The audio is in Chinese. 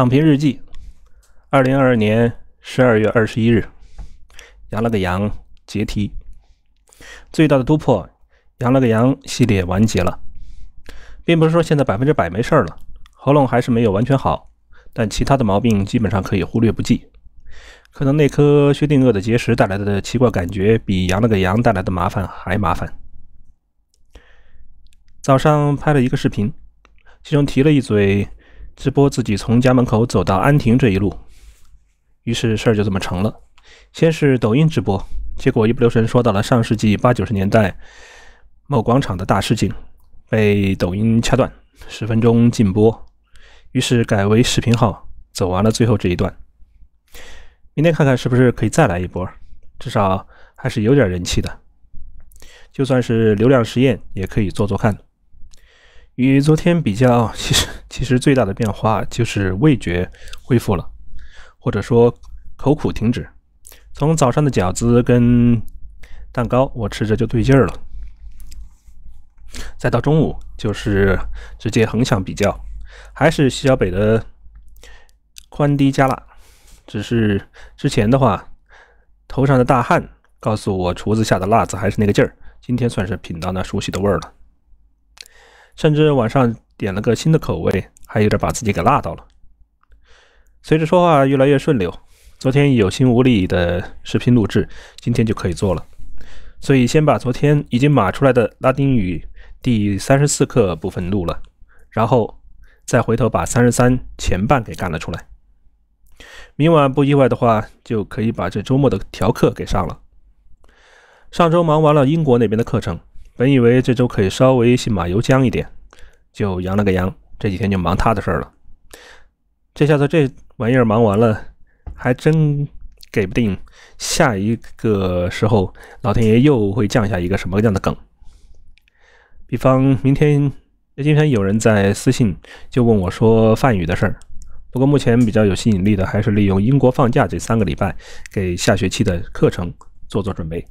躺平日记，二零二二年十二月二十一日，羊了个羊结题，最大的突破，羊了个羊系列完结了，并不是说现在百分之百没事了，喉咙还是没有完全好，但其他的毛病基本上可以忽略不计。可能那颗薛定谔的结石带来的奇怪感觉，比羊了个羊带来的麻烦还麻烦。早上拍了一个视频，其中提了一嘴。直播自己从家门口走到安亭这一路，于是事儿就这么成了。先是抖音直播，结果一不留神说到了上世纪八九十年代某广场的大市情，被抖音掐断，十分钟禁播。于是改为视频号，走完了最后这一段。明天看看是不是可以再来一波，至少还是有点人气的。就算是流量实验，也可以做做看。与昨天比较，其实其实最大的变化就是味觉恢复了，或者说口苦停止。从早上的饺子跟蛋糕，我吃着就对劲儿了。再到中午，就是直接横向比较，还是西小北的宽低加辣，只是之前的话头上的大汗告诉我，厨子下的辣子还是那个劲儿。今天算是品到那熟悉的味儿了。甚至晚上点了个新的口味，还有点把自己给辣到了。随着说话越来越顺溜，昨天有心无力的视频录制，今天就可以做了。所以先把昨天已经码出来的拉丁语第三十四课部分录了，然后再回头把三十三前半给干了出来。明晚不意外的话，就可以把这周末的调课给上了。上周忙完了英国那边的课程。本以为这周可以稍微信马由缰一点，就扬了个扬，这几天就忙他的事儿了。这下子这玩意儿忙完了，还真给不定下一个时候老天爷又会降下一个什么样的梗。比方明天，今天有人在私信就问我说范宇的事儿。不过目前比较有吸引力的还是利用英国放假这三个礼拜，给下学期的课程做做准备。